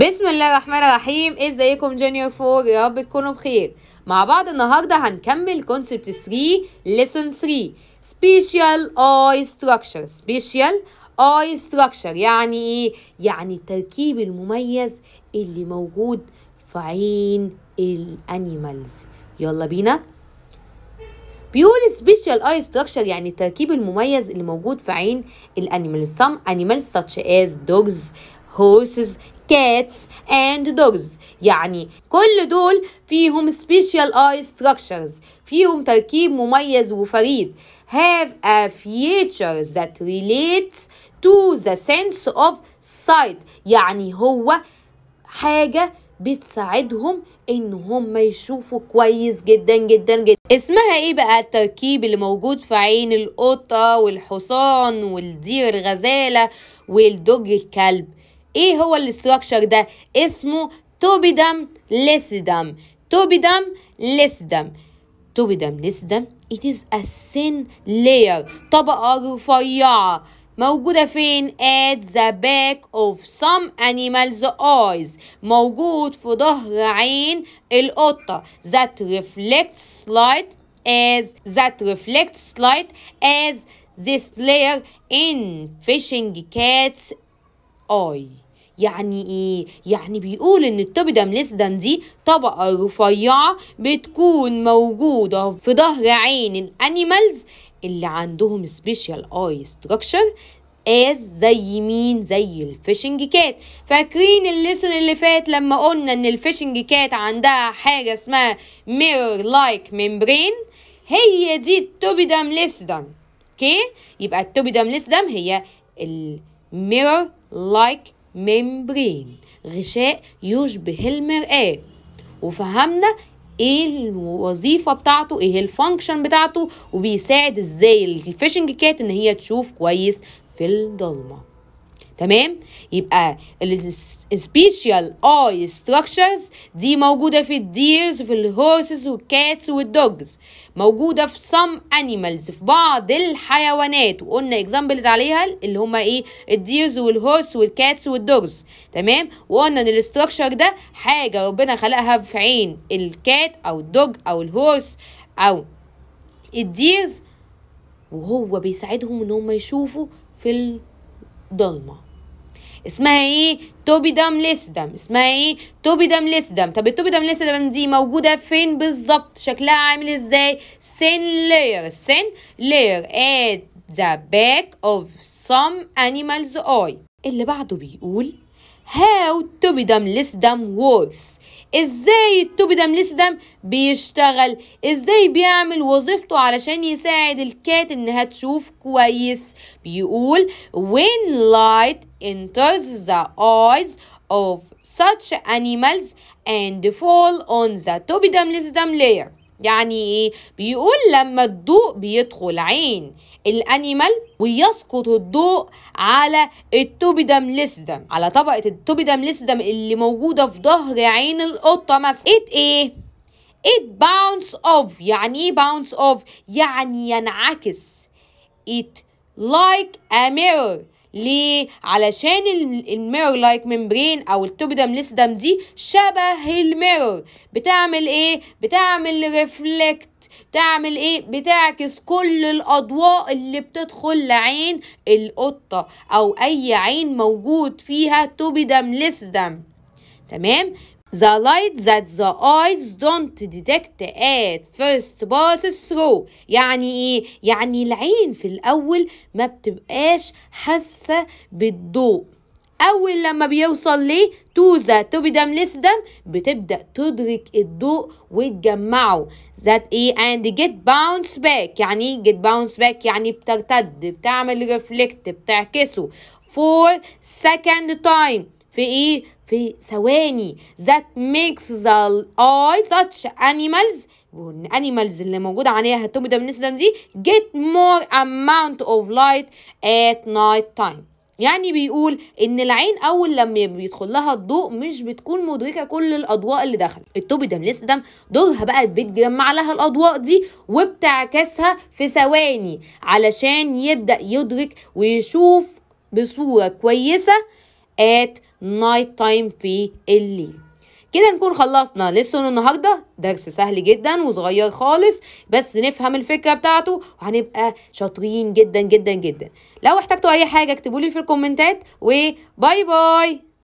بسم الله الرحمن الرحيم إيه، ازيكم جونيور فور يا رب تكونوا بخير مع بعض النهارده هنكمل كونسبت 3 ليسون 3 سبيشال اي ستراكشر سبيشال اي ستراكشر يعني ايه يعني التركيب المميز اللي موجود في عين الانيمالز يلا بينا بيقول سبيشال اي ستراكشر يعني التركيب المميز اللي موجود في عين الانيمالز سام انيمالز such as dogs horses cats and dogs يعني كل دول فيهم special eye structures فيهم تركيب مميز وفريد have a feature that relates to the sense of sight يعني هو حاجة بتساعدهم ان هم يشوفوا كويس جدا جدا جدا اسمها ايه بقى التركيب اللي موجود في عين القطة والحصان والدير الغزالة والدوج الكلب ايه هو الاستراكشر ده اسمه توبيدم ليسيدم توبيدم ليسيدم توبيدم ليسيدم it is a thin layer طبقة رفيعة موجودة فين at the back of some animals eyes موجود في ظهر عين القطة that reflects light as that reflects light as this layer in fishing cat's eye يعني ايه يعني بيقول ان التوبيدم لسدم دي طبقه رفيعه بتكون موجوده في ظهر عين الانيمالز اللي عندهم سبيشال اي ستراكشر از زي مين زي الفيشنج كات فاكرين الليسون اللي فات لما قلنا ان الفيشنج كات عندها حاجه اسمها ميرور لايك ميمبرين هي دي التوبيدم لسدم اوكي يبقى التوبيدم لسدم هي الميرور لايك ميمبرين غشاء يشبه المرآة وفهمنا ايه الوظيفه بتاعته ايه الفانكشن بتاعته وبيساعد ازاي الفيشنج كات ان هي تشوف كويس في الضلمه تمام يبقى السبيشال اي ستراكشرز دي موجوده في الديرز وفي الهورسز والكاتس والدوجز موجوده في سم انيمالز في بعض الحيوانات وقلنا اكزامبلز عليها اللي هما ايه الديرز والهورس والكاتس والدوجز تمام وقلنا ان الاستراكشر ده حاجه ربنا خلقها في عين الكات او الدوج او الهورس او الديرز وهو بيساعدهم ان هم يشوفوا في الضلمه اسمها ايه توبيدام دام اسمها ايه توبيدام ليسدم طب التوبيدام ليسدم دي موجوده فين بالظبط شكلها عامل ازاي سين لير سين لير at the back of some animal's eye اللي بعده بيقول how to become less than works ازاي التو بدملسدم بيشتغل ازاي بيعمل وظيفته علشان يساعد الكات انها تشوف كويس بيقول when light enters the eyes of such animals and fall on the topidem lisdem layer يعني ايه بيقول لما الضوء بيدخل عين الانيمال ويسقط الضوء على التوبيدم لسدم على طبقه التوبيدم لسدم اللي موجوده في ظهر عين القطه مثلا ات ايه it bounce off يعني ايه bounce off يعني ينعكس it like a mirror ليه علشان الميرور لايك ممبرين او التوبيدم لسدم دي شبه الميرور بتعمل ايه بتعمل ريفلكت تعمل ايه بتعكس كل الاضواء اللي بتدخل لعين القطه او اي عين موجود فيها توبيدم لسدم تمام The light that the eyes don't detect at first passes through يعني إيه؟ يعني العين في الأول ما بتبقاش حاسة بالضوء أول لما بيوصل ليه to the tubidum lisdom بتبدأ تدرك الضوء وتجمعه that إيه and get bounce back يعني get bounce back يعني بترتد بتعمل reflect بتعكسه for second time في ايه في ثواني that makes the eye such animals animals اللي موجوده عليها التوميدا بالنسبه دي get more amount of light at night time يعني بيقول ان العين اول لما بيدخل لها الضوء مش بتكون مدركه كل الاضواء اللي دخلت لسه دم دورها بقى بتجمع لها الاضواء دي وبتعكسها في ثواني علشان يبدا يدرك ويشوف بصوره كويسه at نايت تايم في الليل كده نكون خلصنا لسون النهارده درس سهل جدا وصغير خالص بس نفهم الفكره بتاعته وهنبقى شاطرين جدا جدا جدا لو احتجتوا اي حاجه اكتبوا لي في الكومنتات وباي باي